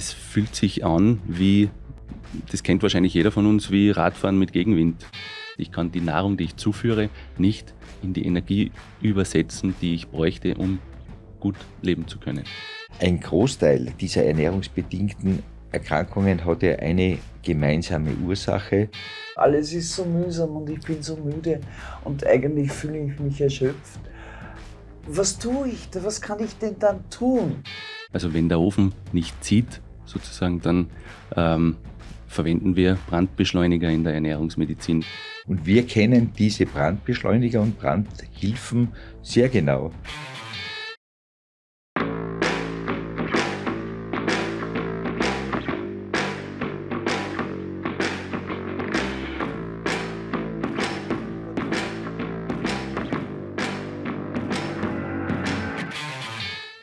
das fühlt sich an wie, das kennt wahrscheinlich jeder von uns, wie Radfahren mit Gegenwind. Ich kann die Nahrung, die ich zuführe, nicht in die Energie übersetzen, die ich bräuchte, um gut leben zu können. Ein Großteil dieser ernährungsbedingten Erkrankungen hat ja eine gemeinsame Ursache. Alles ist so mühsam und ich bin so müde und eigentlich fühle ich mich erschöpft. Was tue ich? Was kann ich denn dann tun? Also wenn der Ofen nicht zieht, sozusagen, dann ähm, verwenden wir Brandbeschleuniger in der Ernährungsmedizin. Und wir kennen diese Brandbeschleuniger und Brandhilfen sehr genau.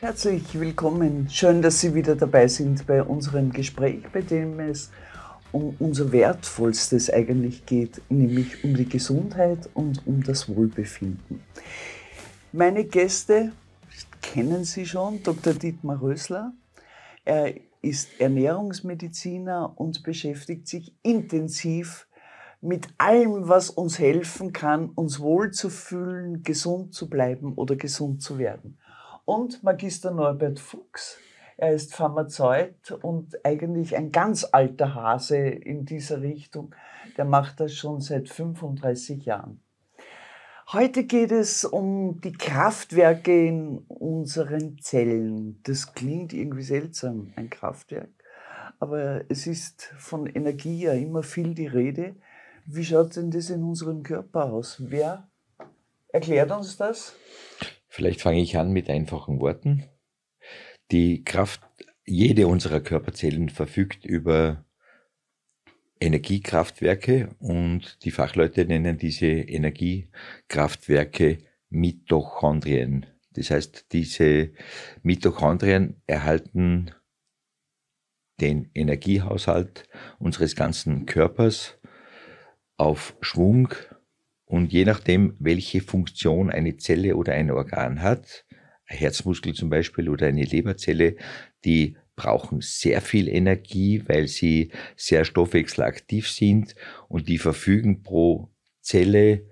Herzlich willkommen. Schön, dass Sie wieder dabei sind bei unserem Gespräch, bei dem es um unser Wertvollstes eigentlich geht, nämlich um die Gesundheit und um das Wohlbefinden. Meine Gäste kennen Sie schon, Dr. Dietmar Rösler. Er ist Ernährungsmediziner und beschäftigt sich intensiv mit allem, was uns helfen kann, uns wohlzufühlen, gesund zu bleiben oder gesund zu werden und Magister Norbert Fuchs. Er ist Pharmazeut und eigentlich ein ganz alter Hase in dieser Richtung. Der macht das schon seit 35 Jahren. Heute geht es um die Kraftwerke in unseren Zellen. Das klingt irgendwie seltsam, ein Kraftwerk. Aber es ist von Energie ja immer viel die Rede. Wie schaut denn das in unserem Körper aus? Wer erklärt uns das? Vielleicht fange ich an mit einfachen Worten. Die Kraft, jede unserer Körperzellen verfügt über Energiekraftwerke und die Fachleute nennen diese Energiekraftwerke Mitochondrien. Das heißt, diese Mitochondrien erhalten den Energiehaushalt unseres ganzen Körpers auf Schwung und je nachdem, welche Funktion eine Zelle oder ein Organ hat, ein Herzmuskel zum Beispiel oder eine Leberzelle, die brauchen sehr viel Energie, weil sie sehr stoffwechselaktiv sind und die verfügen pro Zelle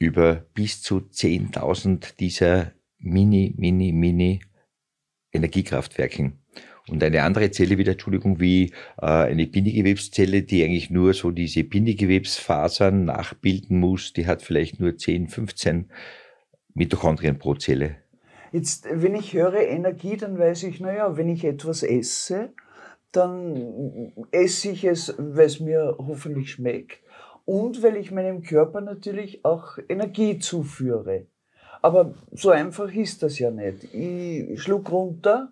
über bis zu 10.000 dieser mini, mini, mini Energiekraftwerken. Und eine andere Zelle wieder, Entschuldigung, wie äh, eine Bindegewebszelle, die eigentlich nur so diese Bindegewebsfasern nachbilden muss, die hat vielleicht nur 10, 15 Mitochondrien pro Zelle. Jetzt, wenn ich höre Energie, dann weiß ich, naja, wenn ich etwas esse, dann esse ich es, weil es mir hoffentlich schmeckt und weil ich meinem Körper natürlich auch Energie zuführe. Aber so einfach ist das ja nicht. Ich schlug runter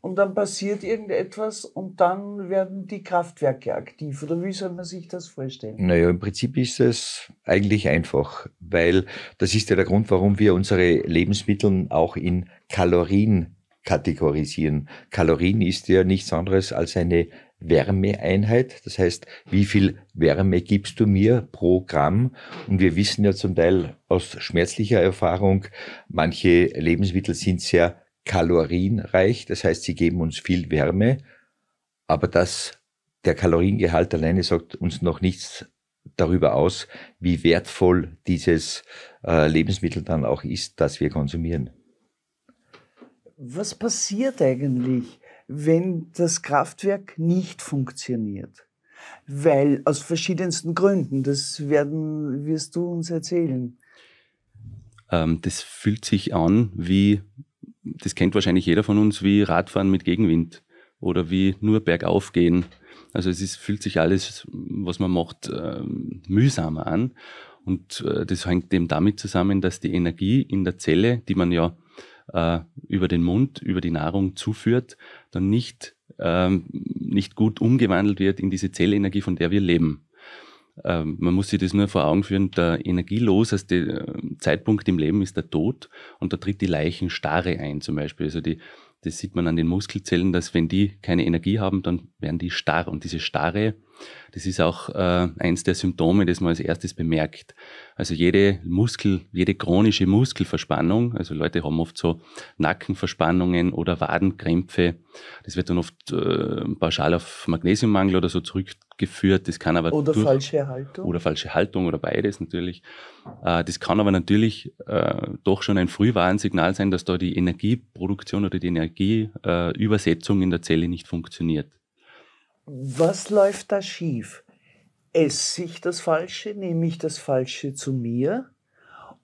und dann passiert irgendetwas und dann werden die Kraftwerke aktiv. Oder wie soll man sich das vorstellen? Naja, im Prinzip ist es eigentlich einfach, weil das ist ja der Grund, warum wir unsere Lebensmittel auch in Kalorien kategorisieren. Kalorien ist ja nichts anderes als eine Wärmeeinheit. Das heißt, wie viel Wärme gibst du mir pro Gramm? Und wir wissen ja zum Teil aus schmerzlicher Erfahrung, manche Lebensmittel sind sehr kalorienreich, das heißt, sie geben uns viel Wärme, aber das, der Kaloriengehalt alleine sagt uns noch nichts darüber aus, wie wertvoll dieses äh, Lebensmittel dann auch ist, das wir konsumieren. Was passiert eigentlich, wenn das Kraftwerk nicht funktioniert? Weil aus verschiedensten Gründen, das werden, wirst du uns erzählen. Ähm, das fühlt sich an wie das kennt wahrscheinlich jeder von uns, wie Radfahren mit Gegenwind oder wie nur bergauf gehen. Also es ist, fühlt sich alles, was man macht, ähm, mühsamer an. Und äh, das hängt eben damit zusammen, dass die Energie in der Zelle, die man ja äh, über den Mund, über die Nahrung zuführt, dann nicht, ähm, nicht gut umgewandelt wird in diese Zellenergie, von der wir leben. Ähm, man muss sich das nur vor Augen führen, der energieloseste also äh, Zeitpunkt im Leben ist der Tod und da tritt die Leichenstarre ein zum Beispiel. Also die, das sieht man an den Muskelzellen, dass wenn die keine Energie haben, dann werden die starr. Und diese Starre, das ist auch äh, eins der Symptome, das man als erstes bemerkt. Also jede Muskel, jede chronische Muskelverspannung, also Leute haben oft so Nackenverspannungen oder Wadenkrämpfe. Das wird dann oft äh, pauschal auf Magnesiummangel oder so zurückgeführt. Das kann aber oder durch, falsche Haltung oder falsche Haltung oder beides natürlich. Äh, das kann aber natürlich äh, doch schon ein Frühwarnsignal sein, dass da die Energieproduktion oder die Energieübersetzung in der Zelle nicht funktioniert was läuft da schief? Esse ich das Falsche? Nehme ich das Falsche zu mir?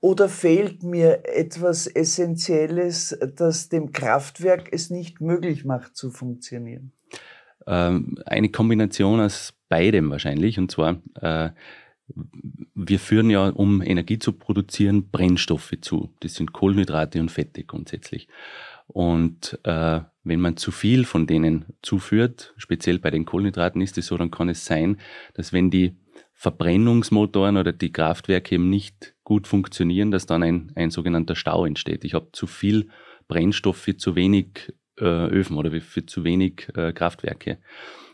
Oder fehlt mir etwas Essentielles, das dem Kraftwerk es nicht möglich macht zu funktionieren? Ähm, eine Kombination aus beidem wahrscheinlich. Und zwar, äh, wir führen ja, um Energie zu produzieren, Brennstoffe zu. Das sind Kohlenhydrate und Fette grundsätzlich. Und äh, wenn man zu viel von denen zuführt, speziell bei den Kohlenhydraten ist es so, dann kann es sein, dass wenn die Verbrennungsmotoren oder die Kraftwerke eben nicht gut funktionieren, dass dann ein, ein sogenannter Stau entsteht. Ich habe zu viel Brennstoff für zu wenig äh, Öfen oder für zu wenig äh, Kraftwerke.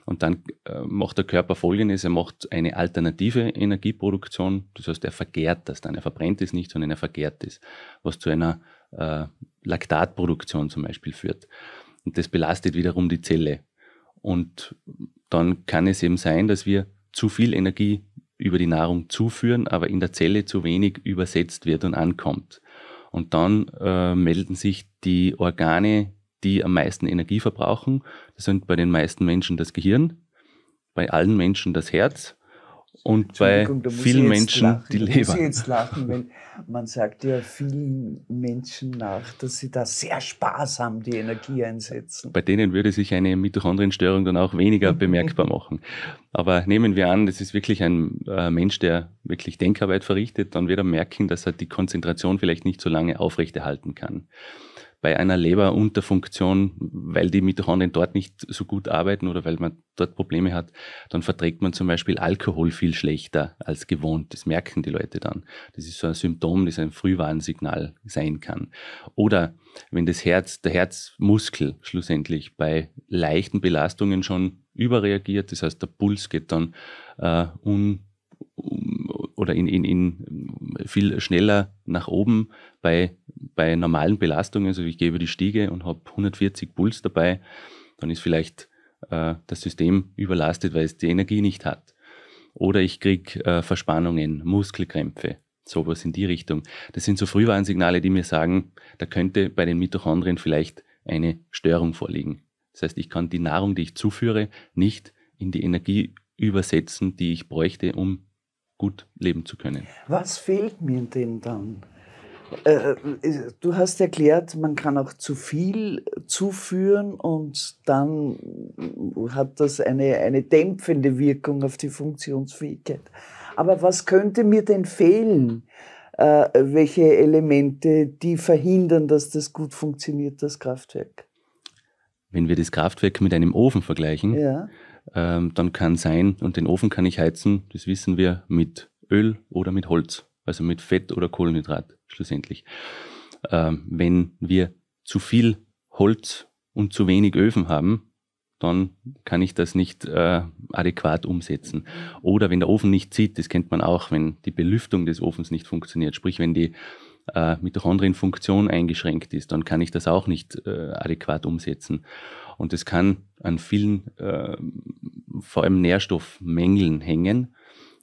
Und dann äh, macht der Körper folgendes, er macht eine alternative Energieproduktion, das heißt, er vergärt das dann, er verbrennt es nicht, sondern er vergärt es, was zu einer äh, Laktatproduktion zum Beispiel führt. Und das belastet wiederum die Zelle. Und dann kann es eben sein, dass wir zu viel Energie über die Nahrung zuführen, aber in der Zelle zu wenig übersetzt wird und ankommt. Und dann äh, melden sich die Organe, die am meisten Energie verbrauchen. Das sind bei den meisten Menschen das Gehirn, bei allen Menschen das Herz und bei vielen Menschen lachen, die Leber. Ich jetzt lachen, weil man sagt ja vielen Menschen nach, dass sie da sehr sparsam die Energie einsetzen. Bei denen würde sich eine Mitochondrienstörung dann auch weniger mhm. bemerkbar machen. Aber nehmen wir an, das ist wirklich ein äh, Mensch, der wirklich Denkarbeit verrichtet, dann wird er merken, dass er die Konzentration vielleicht nicht so lange aufrechterhalten kann bei einer Leberunterfunktion, weil die Mitochondrien dort nicht so gut arbeiten oder weil man dort Probleme hat, dann verträgt man zum Beispiel Alkohol viel schlechter als gewohnt. Das merken die Leute dann. Das ist so ein Symptom, das ein Frühwarnsignal sein kann. Oder wenn das Herz, der Herzmuskel schlussendlich bei leichten Belastungen schon überreagiert, das heißt der Puls geht dann äh, un, um, oder in, in, in viel schneller nach oben bei, bei normalen Belastungen. Also ich gehe über die Stiege und habe 140 Puls dabei, dann ist vielleicht äh, das System überlastet, weil es die Energie nicht hat. Oder ich kriege äh, Verspannungen, Muskelkrämpfe, sowas in die Richtung. Das sind so Frühwarnsignale, die mir sagen, da könnte bei den Mitochondrien vielleicht eine Störung vorliegen. Das heißt, ich kann die Nahrung, die ich zuführe, nicht in die Energie übersetzen, die ich bräuchte, um gut leben zu können. Was fehlt mir denn dann? Äh, du hast erklärt, man kann auch zu viel zuführen und dann hat das eine, eine dämpfende Wirkung auf die Funktionsfähigkeit. Aber was könnte mir denn fehlen? Äh, welche Elemente, die verhindern, dass das gut funktioniert, das Kraftwerk? Wenn wir das Kraftwerk mit einem Ofen vergleichen, ja ähm, dann kann sein, und den Ofen kann ich heizen, das wissen wir, mit Öl oder mit Holz, also mit Fett oder Kohlenhydrat schlussendlich. Ähm, wenn wir zu viel Holz und zu wenig Öfen haben, dann kann ich das nicht äh, adäquat umsetzen. Oder wenn der Ofen nicht zieht, das kennt man auch, wenn die Belüftung des Ofens nicht funktioniert, sprich wenn die äh, Mitochondrienfunktion eingeschränkt ist, dann kann ich das auch nicht äh, adäquat umsetzen. Und das kann an vielen ähm, vor allem Nährstoffmängeln hängen.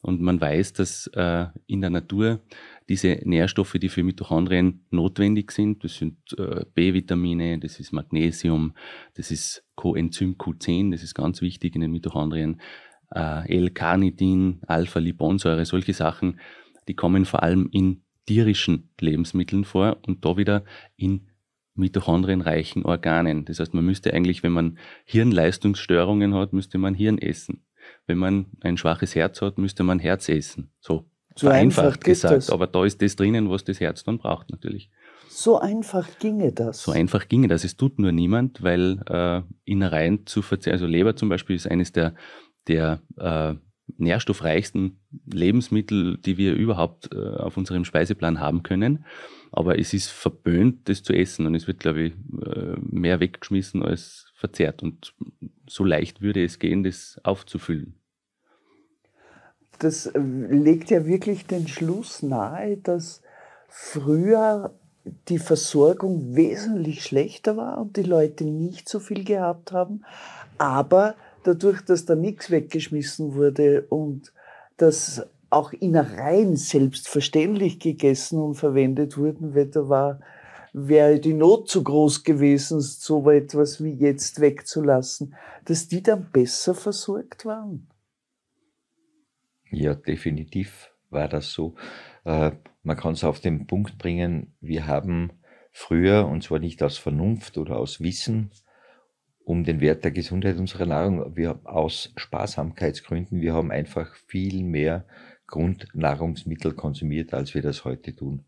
Und man weiß, dass äh, in der Natur diese Nährstoffe, die für Mitochondrien notwendig sind, das sind äh, B-Vitamine, das ist Magnesium, das ist Coenzym Q10, das ist ganz wichtig in den Mitochondrien, äh, L-Carnitin, Alpha-Liponsäure, solche Sachen, die kommen vor allem in tierischen Lebensmitteln vor und da wieder in Mitochondrien reichen Organen. Das heißt, man müsste eigentlich, wenn man Hirnleistungsstörungen hat, müsste man Hirn essen. Wenn man ein schwaches Herz hat, müsste man Herz essen. So, so vereinfacht einfach gesagt. Das. Aber da ist das drinnen, was das Herz dann braucht natürlich. So einfach ginge das. So einfach ginge das. Es tut nur niemand, weil äh, Innereien zu verzehren, also Leber zum Beispiel ist eines der, der äh, nährstoffreichsten Lebensmittel, die wir überhaupt äh, auf unserem Speiseplan haben können. Aber es ist verböhnt, das zu essen und es wird, glaube ich, äh, mehr weggeschmissen als verzehrt. Und so leicht würde es gehen, das aufzufüllen. Das äh, legt ja wirklich den Schluss nahe, dass früher die Versorgung wesentlich schlechter war und die Leute nicht so viel gehabt haben, aber dadurch, dass da nichts weggeschmissen wurde und dass auch Innereien selbstverständlich gegessen und verwendet wurden, weil da war, wäre die Not zu groß gewesen, so etwas wie jetzt wegzulassen, dass die dann besser versorgt waren. Ja, definitiv war das so. Äh, man kann es auf den Punkt bringen, wir haben früher, und zwar nicht aus Vernunft oder aus Wissen, um den Wert der Gesundheit unserer Nahrung. Wir aus Sparsamkeitsgründen, wir haben einfach viel mehr Grundnahrungsmittel konsumiert, als wir das heute tun.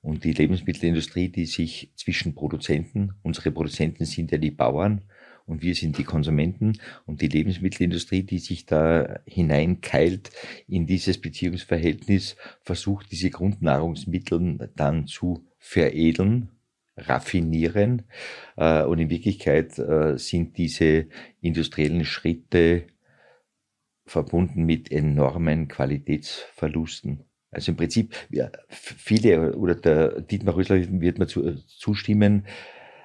Und die Lebensmittelindustrie, die sich zwischen Produzenten, unsere Produzenten sind ja die Bauern und wir sind die Konsumenten und die Lebensmittelindustrie, die sich da hineinkeilt in dieses Beziehungsverhältnis, versucht diese Grundnahrungsmittel dann zu veredeln raffinieren. Äh, und in Wirklichkeit äh, sind diese industriellen Schritte verbunden mit enormen Qualitätsverlusten. Also im Prinzip, viele oder der Dietmar Rösler wird mir äh, zustimmen,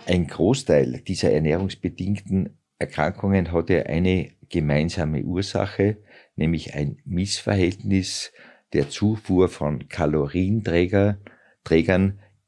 ein Großteil dieser ernährungsbedingten Erkrankungen hat ja eine gemeinsame Ursache, nämlich ein Missverhältnis der Zufuhr von Kalorienträgern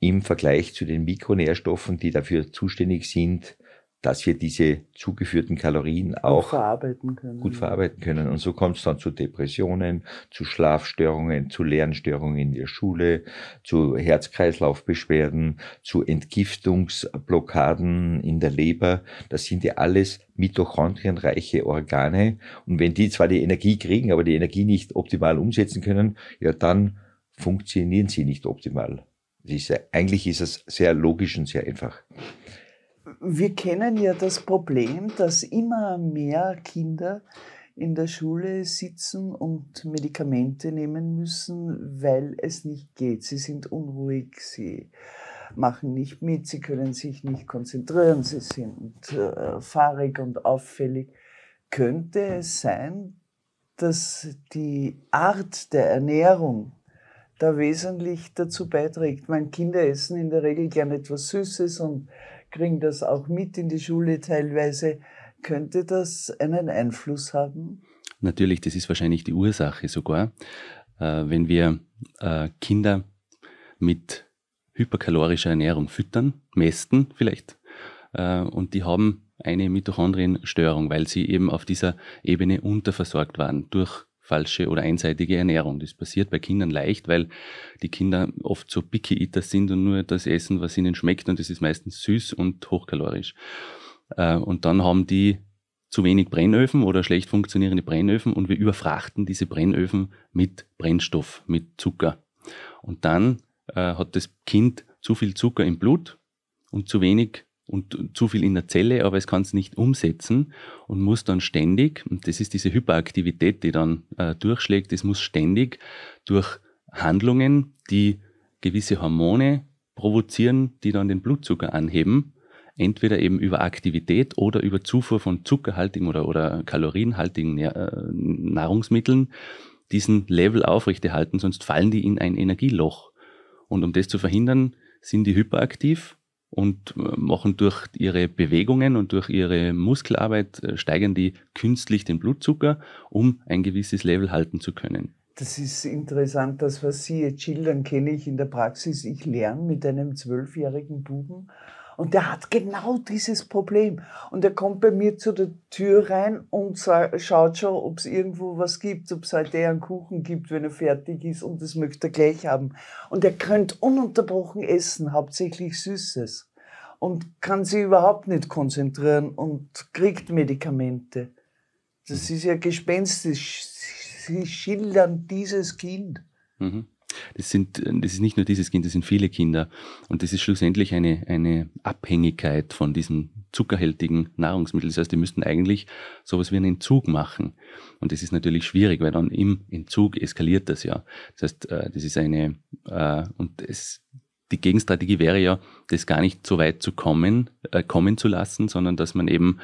im Vergleich zu den Mikronährstoffen, die dafür zuständig sind, dass wir diese zugeführten Kalorien auch verarbeiten gut verarbeiten können. Und so kommt es dann zu Depressionen, zu Schlafstörungen, zu Lernstörungen in der Schule, zu Herz-Kreislauf-Beschwerden, zu Entgiftungsblockaden in der Leber. Das sind ja alles mitochondrienreiche Organe. Und wenn die zwar die Energie kriegen, aber die Energie nicht optimal umsetzen können, ja, dann funktionieren sie nicht optimal. Ist, eigentlich ist es sehr logisch und sehr einfach. Wir kennen ja das Problem, dass immer mehr Kinder in der Schule sitzen und Medikamente nehmen müssen, weil es nicht geht. Sie sind unruhig, sie machen nicht mit, sie können sich nicht konzentrieren, sie sind äh, fahrig und auffällig. Könnte es sein, dass die Art der Ernährung, da wesentlich dazu beiträgt. Meine Kinder essen in der Regel gern etwas Süßes und kriegen das auch mit in die Schule teilweise. Könnte das einen Einfluss haben? Natürlich, das ist wahrscheinlich die Ursache sogar. Äh, wenn wir äh, Kinder mit hyperkalorischer Ernährung füttern, mästen vielleicht, äh, und die haben eine Mitochondrienstörung, weil sie eben auf dieser Ebene unterversorgt waren durch falsche oder einseitige Ernährung. Das passiert bei Kindern leicht, weil die Kinder oft so picky Eater sind und nur das essen, was ihnen schmeckt und das ist meistens süß und hochkalorisch. Äh, und dann haben die zu wenig Brennöfen oder schlecht funktionierende Brennöfen und wir überfrachten diese Brennöfen mit Brennstoff, mit Zucker. Und dann äh, hat das Kind zu viel Zucker im Blut und zu wenig und zu viel in der Zelle, aber es kann es nicht umsetzen und muss dann ständig, und das ist diese Hyperaktivität, die dann äh, durchschlägt, es muss ständig durch Handlungen, die gewisse Hormone provozieren, die dann den Blutzucker anheben, entweder eben über Aktivität oder über Zufuhr von zuckerhaltigen oder, oder kalorienhaltigen äh, Nahrungsmitteln diesen Level aufrechterhalten, sonst fallen die in ein Energieloch. Und um das zu verhindern, sind die hyperaktiv und äh, machen durch ihre Bewegungen und durch ihre Muskelarbeit äh, steigern die künstlich den Blutzucker, um ein gewisses Level halten zu können. Das ist interessant, das, was Sie jetzt schildern, kenne ich in der Praxis. Ich lerne mit einem zwölfjährigen Buben und der hat genau dieses Problem. Und er kommt bei mir zu der Tür rein und schaut schon, ob es irgendwo was gibt, ob es heute eh einen Kuchen gibt, wenn er fertig ist. Und das möchte er gleich haben. Und er könnte ununterbrochen essen, hauptsächlich Süßes. Und kann sich überhaupt nicht konzentrieren und kriegt Medikamente. Das ist ja gespenstisch. Sie schildern dieses Kind. Mhm das, sind, das ist nicht nur dieses Kind, das sind viele Kinder. Und das ist schlussendlich eine, eine Abhängigkeit von diesem zuckerhältigen Nahrungsmittel. Das heißt, die müssten eigentlich sowas wie einen Entzug machen. Und das ist natürlich schwierig, weil dann im Entzug eskaliert das ja. Das heißt, äh, das ist eine, äh, und es, die Gegenstrategie wäre ja, das gar nicht so weit zu kommen, äh, kommen zu lassen, sondern dass man eben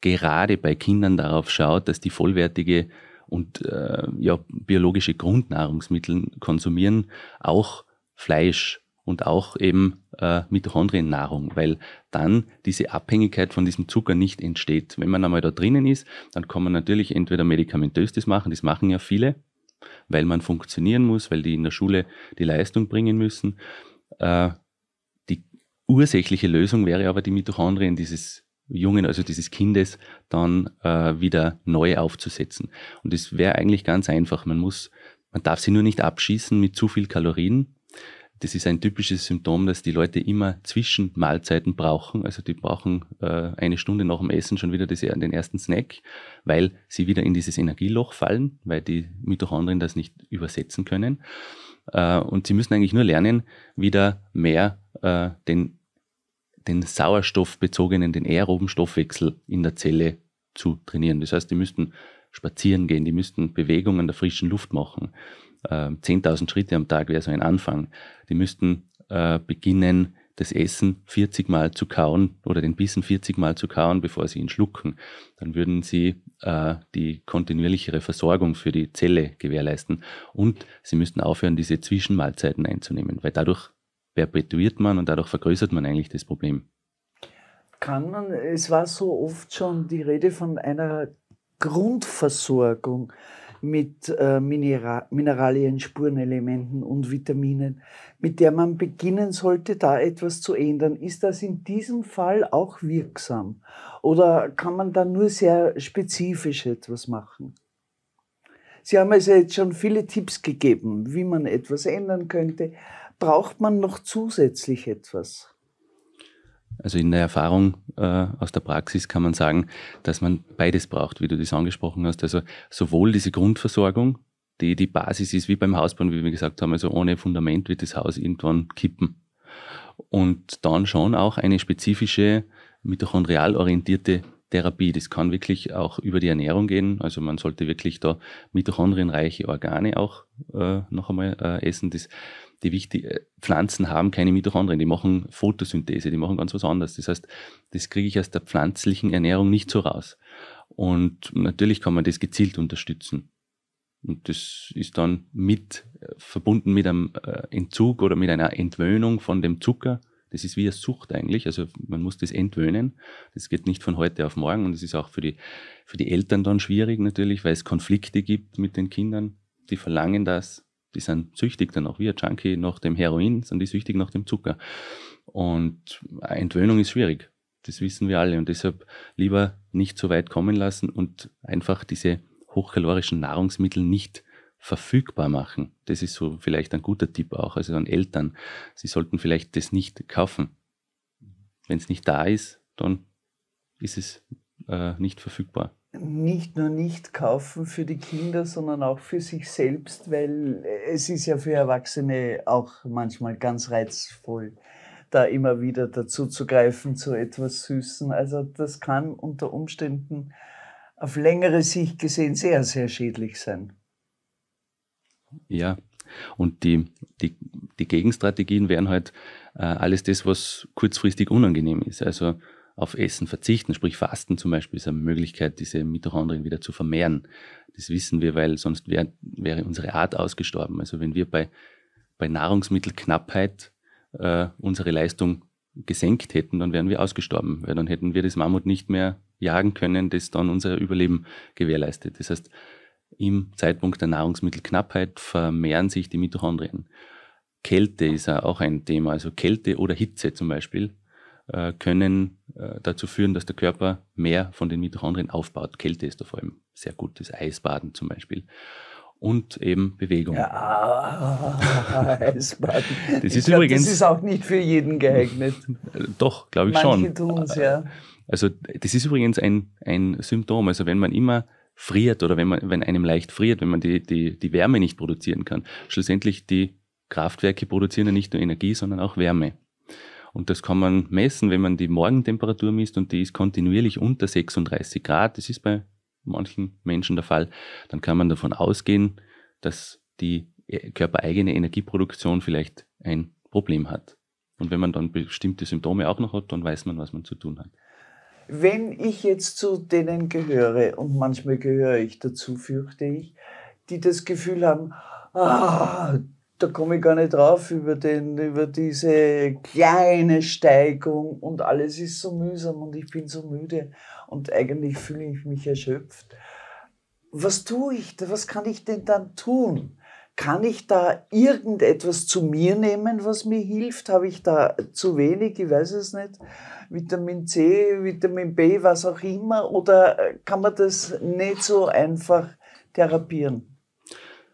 gerade bei Kindern darauf schaut, dass die vollwertige und äh, ja, biologische Grundnahrungsmittel konsumieren, auch Fleisch und auch eben äh, Mitochondriennahrung, weil dann diese Abhängigkeit von diesem Zucker nicht entsteht. Wenn man einmal da drinnen ist, dann kann man natürlich entweder medikamentös das machen, das machen ja viele, weil man funktionieren muss, weil die in der Schule die Leistung bringen müssen. Äh, die ursächliche Lösung wäre aber die Mitochondrien, dieses Jungen, also dieses Kindes, dann äh, wieder neu aufzusetzen. Und das wäre eigentlich ganz einfach. Man muss, man darf sie nur nicht abschießen mit zu viel Kalorien. Das ist ein typisches Symptom, dass die Leute immer zwischen Mahlzeiten brauchen. Also die brauchen äh, eine Stunde nach dem Essen schon wieder das, den ersten Snack, weil sie wieder in dieses Energieloch fallen, weil die Mitochondrien das nicht übersetzen können. Äh, und sie müssen eigentlich nur lernen, wieder mehr äh, den den sauerstoffbezogenen, den aeroben Stoffwechsel in der Zelle zu trainieren. Das heißt, die müssten spazieren gehen, die müssten Bewegungen der frischen Luft machen. 10.000 ähm, Schritte am Tag wäre so ein Anfang. Die müssten äh, beginnen, das Essen 40 Mal zu kauen oder den Bissen 40 Mal zu kauen, bevor sie ihn schlucken. Dann würden sie äh, die kontinuierlichere Versorgung für die Zelle gewährleisten und sie müssten aufhören, diese Zwischenmahlzeiten einzunehmen, weil dadurch perpetuiert man und dadurch vergrößert man eigentlich das Problem. Kann man, es war so oft schon die Rede von einer Grundversorgung mit äh, Mineralien, Spurenelementen und Vitaminen, mit der man beginnen sollte, da etwas zu ändern. Ist das in diesem Fall auch wirksam? Oder kann man da nur sehr spezifisch etwas machen? Sie haben also jetzt schon viele Tipps gegeben, wie man etwas ändern könnte braucht man noch zusätzlich etwas? Also in der Erfahrung äh, aus der Praxis kann man sagen, dass man beides braucht, wie du das angesprochen hast. Also sowohl diese Grundversorgung, die die Basis ist, wie beim Hausbau, wie wir gesagt haben, also ohne Fundament wird das Haus irgendwann kippen. Und dann schon auch eine spezifische mitochondrial orientierte Therapie. Das kann wirklich auch über die Ernährung gehen. Also man sollte wirklich da mitochondrienreiche Organe auch äh, noch einmal äh, essen. Das, die wichtig äh, Pflanzen haben keine Mitochondrien, die machen Photosynthese, die machen ganz was anderes. Das heißt, das kriege ich aus der pflanzlichen Ernährung nicht so raus. Und natürlich kann man das gezielt unterstützen. Und das ist dann mit äh, verbunden mit einem äh, Entzug oder mit einer Entwöhnung von dem Zucker das ist wie eine Sucht eigentlich. Also man muss das entwöhnen. Das geht nicht von heute auf morgen und es ist auch für die, für die Eltern dann schwierig natürlich, weil es Konflikte gibt mit den Kindern. Die verlangen das. Die sind süchtig dann auch wie ein Junkie nach dem Heroin, sind die süchtig nach dem Zucker. Und Entwöhnung ist schwierig. Das wissen wir alle. Und deshalb lieber nicht so weit kommen lassen und einfach diese hochkalorischen Nahrungsmittel nicht verfügbar machen. Das ist so vielleicht ein guter Tipp auch, also an Eltern. Sie sollten vielleicht das nicht kaufen. Wenn es nicht da ist, dann ist es äh, nicht verfügbar. Nicht nur nicht kaufen für die Kinder, sondern auch für sich selbst, weil äh, es ist ja für Erwachsene auch manchmal ganz reizvoll, da immer wieder dazu zu greifen zu etwas Süßen. Also das kann unter Umständen auf längere Sicht gesehen sehr, sehr schädlich sein. Ja, und die, die, die Gegenstrategien wären halt äh, alles das, was kurzfristig unangenehm ist. Also auf Essen verzichten, sprich Fasten zum Beispiel, ist eine Möglichkeit, diese Mitochondrien wieder zu vermehren. Das wissen wir, weil sonst wär, wäre unsere Art ausgestorben. Also wenn wir bei, bei Nahrungsmittelknappheit äh, unsere Leistung gesenkt hätten, dann wären wir ausgestorben, weil dann hätten wir das Mammut nicht mehr jagen können, das dann unser Überleben gewährleistet. Das heißt, im Zeitpunkt der Nahrungsmittelknappheit vermehren sich die Mitochondrien. Kälte ist auch ein Thema. Also Kälte oder Hitze zum Beispiel äh, können äh, dazu führen, dass der Körper mehr von den Mitochondrien aufbaut. Kälte ist da vor allem sehr gut, das Eisbaden zum Beispiel. Und eben Bewegung. Ja, Eisbaden. das ist glaub, übrigens. Das ist auch nicht für jeden geeignet. Doch, glaube ich Manche schon. es, ja. Also, das ist übrigens ein, ein Symptom. Also, wenn man immer friert oder wenn, man, wenn einem leicht friert, wenn man die, die, die Wärme nicht produzieren kann. Schlussendlich, die Kraftwerke produzieren ja nicht nur Energie, sondern auch Wärme. Und das kann man messen, wenn man die Morgentemperatur misst und die ist kontinuierlich unter 36 Grad. Das ist bei manchen Menschen der Fall. Dann kann man davon ausgehen, dass die äh, körpereigene Energieproduktion vielleicht ein Problem hat. Und wenn man dann bestimmte Symptome auch noch hat, dann weiß man, was man zu tun hat. Wenn ich jetzt zu denen gehöre, und manchmal gehöre ich dazu, fürchte ich, die das Gefühl haben, ah, da komme ich gar nicht drauf über, den, über diese kleine Steigung und alles ist so mühsam und ich bin so müde und eigentlich fühle ich mich erschöpft. Was tue ich? Was kann ich denn dann tun? Kann ich da irgendetwas zu mir nehmen, was mir hilft? Habe ich da zu wenig? Ich weiß es nicht. Vitamin C, Vitamin B, was auch immer. Oder äh, kann man das nicht so einfach therapieren?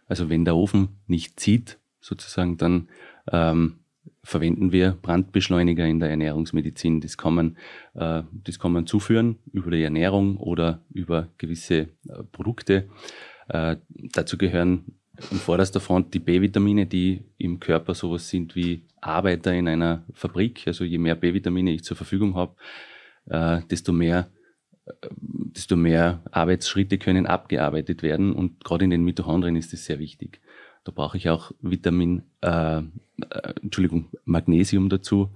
Also wenn der Ofen nicht zieht, sozusagen, dann ähm, verwenden wir Brandbeschleuniger in der Ernährungsmedizin. Das kann, man, äh, das kann man zuführen über die Ernährung oder über gewisse äh, Produkte. Äh, dazu gehören an vorderster Front die B-Vitamine, die im Körper sowas sind wie Arbeiter in einer Fabrik. Also je mehr B-Vitamine ich zur Verfügung habe, äh, desto mehr äh, desto mehr Arbeitsschritte können abgearbeitet werden und gerade in den Mitochondrien ist das sehr wichtig. Da brauche ich auch Vitamin, äh, äh, Entschuldigung, Magnesium dazu.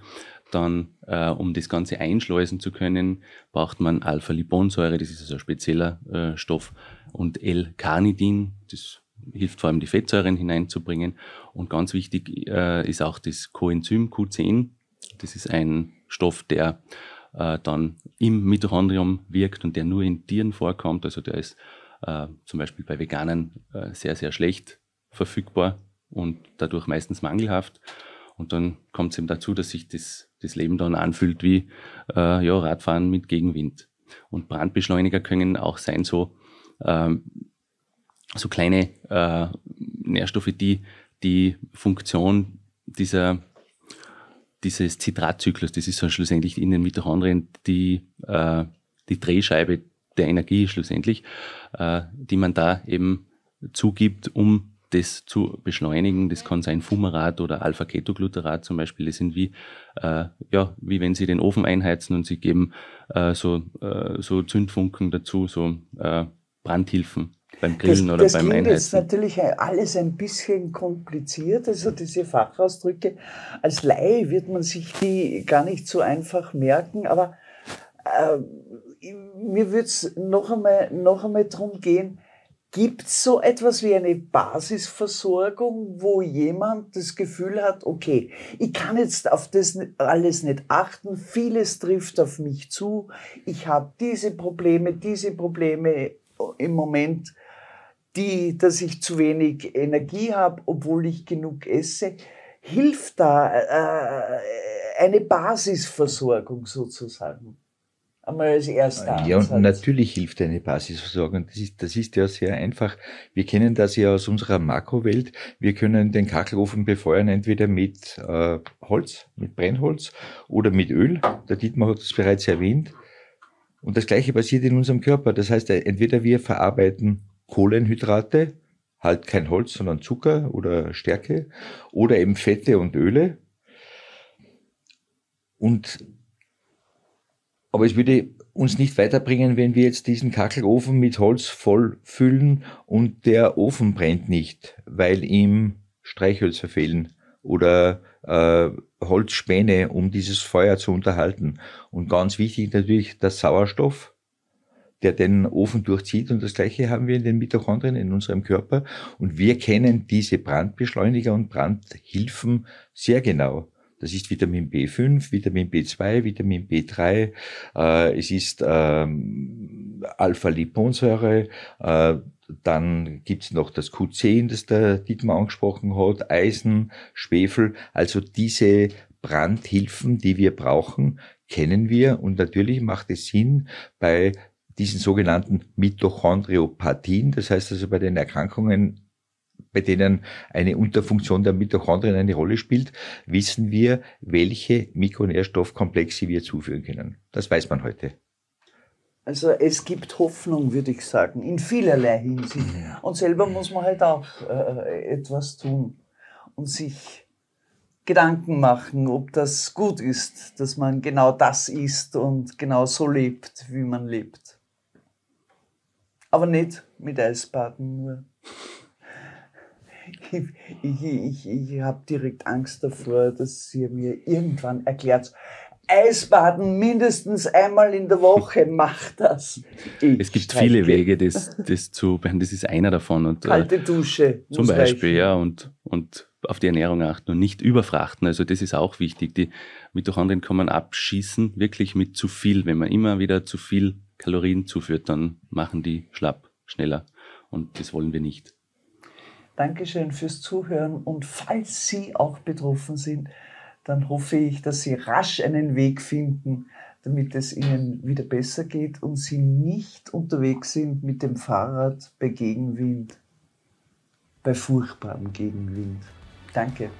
Dann, um das Ganze einschleusen zu können, braucht man Alpha-Liponsäure, das ist also ein spezieller Stoff, und l carnidin das hilft vor allem die Fettsäuren hineinzubringen. Und ganz wichtig äh, ist auch das Coenzym Q10. Das ist ein Stoff, der äh, dann im Mitochondrium wirkt und der nur in Tieren vorkommt. Also der ist äh, zum Beispiel bei Veganern äh, sehr, sehr schlecht verfügbar und dadurch meistens mangelhaft. Und dann kommt es eben dazu, dass sich das, das Leben dann anfühlt wie äh, ja, Radfahren mit Gegenwind. Und Brandbeschleuniger können auch sein so, ähm, so kleine äh, Nährstoffe, die die Funktion dieser, dieses Zitratzyklus, das ist so schlussendlich in den Mitochondrien die, äh, die Drehscheibe der Energie schlussendlich, äh, die man da eben zugibt, um das zu beschleunigen. Das kann sein Fumarat oder Alpha-Ketoglutarat zum Beispiel. Das sind wie, äh, ja, wie wenn Sie den Ofen einheizen und Sie geben äh, so, äh, so Zündfunken dazu, so äh, Brandhilfen beim Grillen das, oder das beim Grillen Einheizen? Das ist natürlich alles ein bisschen kompliziert, also diese Fachausdrücke. Als Laie wird man sich die gar nicht so einfach merken, aber äh, mir würde es noch einmal, noch einmal darum gehen, Gibt es so etwas wie eine Basisversorgung, wo jemand das Gefühl hat, okay, ich kann jetzt auf das alles nicht achten, vieles trifft auf mich zu, ich habe diese Probleme, diese Probleme äh, im Moment die, dass ich zu wenig Energie habe, obwohl ich genug esse, hilft da äh, äh, eine Basisversorgung sozusagen. Einmal als erster Ja, und natürlich hilft eine Basisversorgung. Das ist, das ist ja sehr einfach. Wir kennen das ja aus unserer Makrowelt. Wir können den Kachelofen befeuern, entweder mit äh, Holz, mit Brennholz oder mit Öl. Der Dietmar hat es bereits erwähnt. Und das Gleiche passiert in unserem Körper. Das heißt, äh, entweder wir verarbeiten Kohlenhydrate, halt kein Holz, sondern Zucker oder Stärke oder eben Fette und Öle. Und, aber es würde uns nicht weiterbringen, wenn wir jetzt diesen Kachelofen mit Holz vollfüllen und der Ofen brennt nicht, weil ihm Streichhölzer fehlen oder äh, Holzspäne, um dieses Feuer zu unterhalten. Und ganz wichtig natürlich der Sauerstoff, der den Ofen durchzieht. Und das Gleiche haben wir in den Mitochondrien in unserem Körper. Und wir kennen diese Brandbeschleuniger und Brandhilfen sehr genau. Das ist Vitamin B5, Vitamin B2, Vitamin B3, äh, es ist ähm, Alpha-Liponsäure, äh, dann gibt's noch das Q10, das der Dietmar angesprochen hat, Eisen, Schwefel. Also diese Brandhilfen, die wir brauchen, kennen wir. Und natürlich macht es Sinn, bei diesen sogenannten Mitochondriopathien. Das heißt also bei den Erkrankungen, bei denen eine Unterfunktion der Mitochondrien eine Rolle spielt, wissen wir, welche Mikronährstoffkomplexe wir zuführen können. Das weiß man heute. Also es gibt Hoffnung, würde ich sagen, in vielerlei Hinsicht. Und selber muss man halt auch äh, etwas tun und sich Gedanken machen, ob das gut ist, dass man genau das isst und genau so lebt, wie man lebt. Aber nicht mit Eisbaden nur. Ich, ich, ich, ich habe direkt Angst davor, dass ihr mir irgendwann erklärt, Eisbaden mindestens einmal in der Woche, macht das. Ich es gibt steige. viele Wege, das, das zu behandeln. Das ist einer davon. Und, äh, Kalte Dusche. Zum Beispiel, reichen. ja. Und, und auf die Ernährung achten und nicht überfrachten. Also das ist auch wichtig. Die Mitochondrien kann man abschießen, wirklich mit zu viel. Wenn man immer wieder zu viel Kalorien zuführt, dann machen die schlapp, schneller. Und das wollen wir nicht. Dankeschön fürs Zuhören. Und falls Sie auch betroffen sind, dann hoffe ich, dass Sie rasch einen Weg finden, damit es Ihnen wieder besser geht und Sie nicht unterwegs sind mit dem Fahrrad bei Gegenwind, bei furchtbarem Gegenwind. Danke.